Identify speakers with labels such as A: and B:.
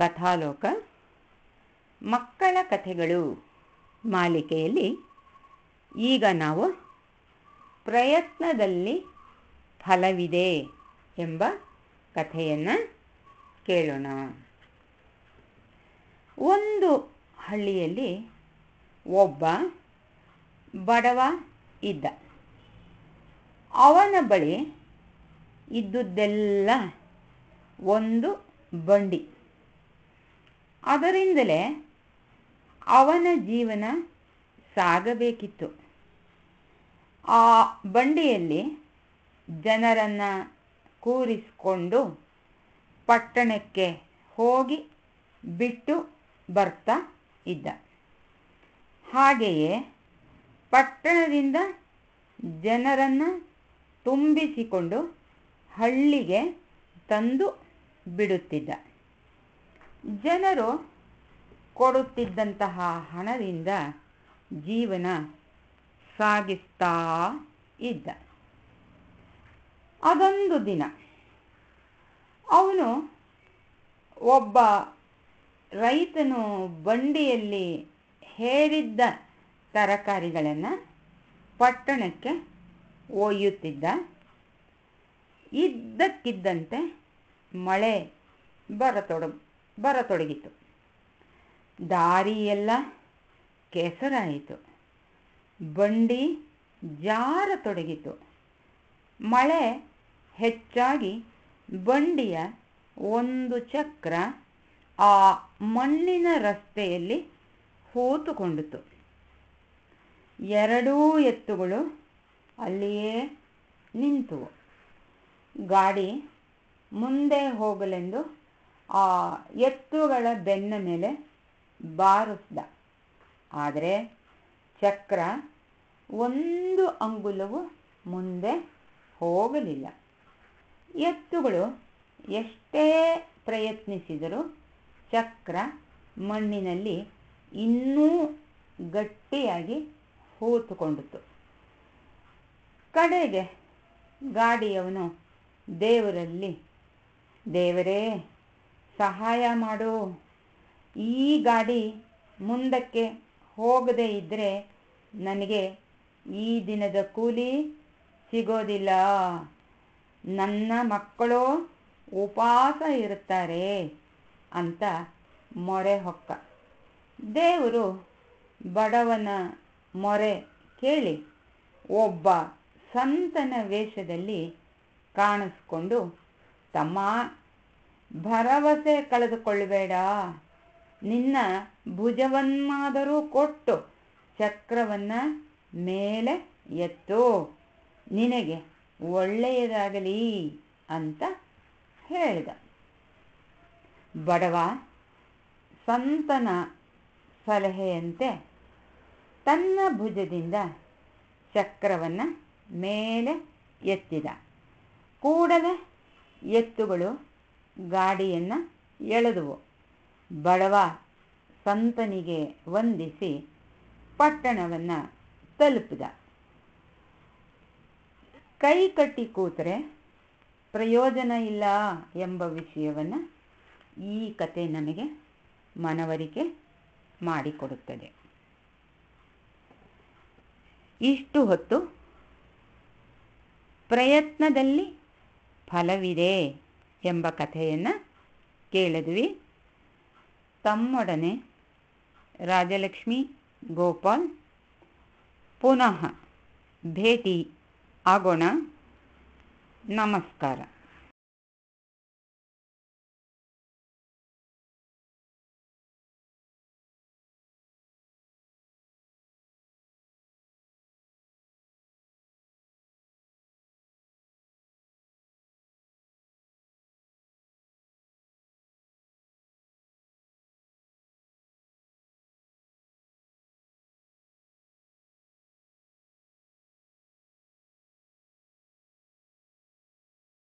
A: ಕಥಾಲೋಕ ಮಕ್ಕಳ ಕಥೆಗಳು ಮಾಲಿಕೆಯಲ್ಲಿ ಈಗ ನಾವು ಪ್ರಯತ್ನದಲ್ಲಿ ಫಲವಿದೆ ಎಂಬ ಕಥೆಯನ್ನು ಕೇಳೋಣ ಒಂದು ಹಳ್ಳಿಯಲ್ಲಿ ಒಬ್ಬ ಬಡವ ಇದ್ದ ಅವನ ಬಳಿ ಇದ್ದುದೆಲ್ಲ ಒಂದು ಬಂಡಿ ಅದರಿಂದಲೇ ಅವನ ಜೀವನ ಸಾಗಬೇಕಿತ್ತು ಆ ಬಂಡಿಯಲ್ಲಿ ಜನರನ್ನು ಕೂರಿಸಿಕೊಂಡು ಪಟ್ಟಣಕ್ಕೆ ಹೋಗಿ ಬಿಟ್ಟು ಬರ್ತಾ ಇದ್ದ ಹಾಗೆಯೇ ಪಟ್ಟಣದಿಂದ ಜನರನ್ನು ತುಂಬಿಸಿಕೊಂಡು ಹಳ್ಳಿಗೆ ತಂದು ಬಿಡುತ್ತಿದ್ದ ಜನರು ಕೊಡುತ್ತಿದ್ದಂತಹ ಹಣದಿಂದ ಜೀವನ ಸಾಗಿಸ್ತಾ ಇದ್ದ ಅದೊಂದು ದಿನ ಅವನು ಒಬ್ಬ ರೈತನು ಬಂಡಿಯಲ್ಲಿ ಹೇರಿದ್ದ ತರಕಾರಿಗಳನ್ನು ಪಟ್ಟಣಕ್ಕೆ ಒಯ್ಯುತ್ತಿದ್ದ ಇದ್ದಕ್ಕಿದ್ದಂತೆ ಮಳೆ ಬರತೊಡ ಬರತೊಡಗಿತು ದಾರಿಯೆಲ್ಲ ಕೆಸರಾಯಿತು ಬಂಡಿ ಜಾರತೊಡಗಿತು ಮಳೆ ಹೆಚ್ಚಾಗಿ ಬಂಡಿಯ ಒಂದು ಚಕ್ರ ಆ ಮಣ್ಣಿನ ರಸ್ತೆಯಲ್ಲಿ ಹೂತುಕೊಂಡಿತು ಎರಡೂ ಎತ್ತುಗಳು ಅಲ್ಲಿಯೇ ನಿಂತುವು ಗಾಡಿ ಮುಂದೆ ಹೋಗಲೆಂದು ಆ ಎತ್ತುಗಳ ಬೆನ್ನ ಮೇಲೆ ಬಾರಿಸ್ದ ಆದರೆ ಚಕ್ರ ಒಂದು ಅಂಗುಲವು ಮುಂದೆ ಹೋಗಲಿಲ್ಲ ಎತ್ತುಗಳು ಎಷ್ಟೇ ಪ್ರಯತ್ನಿಸಿದರೂ ಚಕ್ರ ಮಣ್ಣಿನಲ್ಲಿ ಇನ್ನೂ ಗಟ್ಟಿಯಾಗಿ ಹೂತುಕೊಂಡಿತು ಕಡೆಗೆ ಗಾಡಿಯವನು ದೇವರಲ್ಲಿ ದೇವರೇ ಸಹಾಯ ಮಾಡು ಈ ಗಾಡಿ ಮುಂದಕ್ಕೆ ಹೋಗದೇ ಇದ್ದರೆ ನನಗೆ ಈ ದಿನದ ಕೂಲಿ ಸಿಗೋದಿಲ್ಲ ನನ್ನ ಮಕ್ಕಳು ಉಪವಾಸ ಇರುತ್ತಾರೆ ಅಂತ ಮೊರೆ ಹೊಕ್ಕ ದೇವರು ಬಡವನ ಮೊರೆ ಕೇಳಿ ಒಬ್ಬ ಸಂತನ ವೇಷದಲ್ಲಿ ಕಾಣಿಸ್ಕೊಂಡು ತಮ್ಮ ಭರವಸೆ ಕಳೆದುಕೊಳ್ಳಬೇಡ ನಿನ್ನ ಭುಜವನ್ನಾದರೂ ಕೊಟ್ಟು ಚಕ್ರವನ್ನ ಮೇಲೆ ಎತ್ತು ನಿನಗೆ ಒಳ್ಳೆಯದಾಗಲಿ ಅಂತ ಹೇಳಿದ ಬಡವ ಸಂತನ ಸಲಹೆಯಂತೆ ತನ್ನ ಭುಜದಿಂದ ಚಕ್ರವನ್ನ ಮೇಲೆ ಎತ್ತಿದ ಕೂಡಲೇ ಎತ್ತುಗಳು ಗಾಡಿಯನ್ನು ಎಳೆದುವು ಬಡವ ಸಂತನಿಗೆ ವಂದಿಸಿ ಪಟ್ಟಣವನ್ನು ತಲುಪಿದ ಕೈ ಕಟ್ಟಿ ಕೂತರೆ ಪ್ರಯೋಜನ ಇಲ್ಲ ಎಂಬ ವಿಷಯವನ್ನು ಈ ಕತೆ ನಮಗೆ ಮನವರಿಕೆ ಮಾಡಿಕೊಡುತ್ತದೆ ಇಷ್ಟು ಹೊತ್ತು ಪ್ರಯತ್ನದಲ್ಲಿ ಫಲವಿದೆ ಎಂಬ ಕಥೆಯನ್ನು ಕೇಳಿದ್ವಿ ತಮ್ಮೊಡನೆ ರಾಜಲಕ್ಷ್ಮಿ ಗೋಪಾಲ್ ಪುನಃ ಭೇಟಿ ಆಗೋಣ ನಮಸ್ಕಾರ